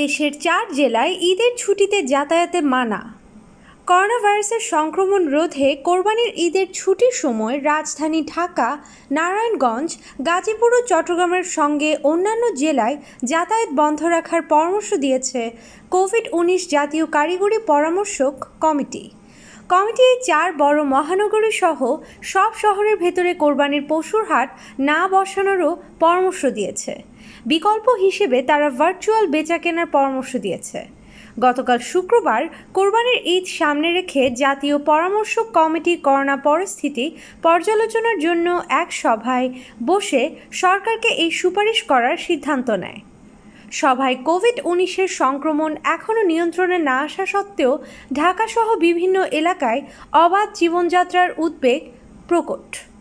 দেশের চার জেলায় ঈদের ছুটিতে যাতায়াতে মানা করোনা ভাইরাসের সংক্রমণ রোধে কোরবানির ঈদের ছুটির সময় রাজধানী ঢাকা নারায়ণগঞ্জ গাজীপুর ও চট্টগ্রামের সঙ্গে অন্যান্য জেলায় যাতায়াত বন্ধ রাখার পরামর্শ দিয়েছে কোভিড উনিশ জাতীয় কারিগরি পরামর্শক কমিটি কমিটি এই চার বড় মহানগরী সহ সব শহরের ভেতরে কোরবানির পশুর হাট না বসানোরও পরামর্শ দিয়েছে বিকল্প হিসেবে তারা ভার্চুয়াল বেচা কেনার পরামর্শ দিয়েছে গতকাল শুক্রবার কোরবানির ঈদ সামনে রেখে জাতীয় পরামর্শ কমিটি করোনা পরিস্থিতি পর্যালোচনার জন্য এক সভায় বসে সরকারকে এই সুপারিশ করার সিদ্ধান্ত নেয় সভায় কোভিড উনিশের সংক্রমণ এখনও নিয়ন্ত্রণে না আসা সত্ত্বেও ঢাকাসহ বিভিন্ন এলাকায় অবাধ জীবনযাত্রার উদ্বেগ প্রকট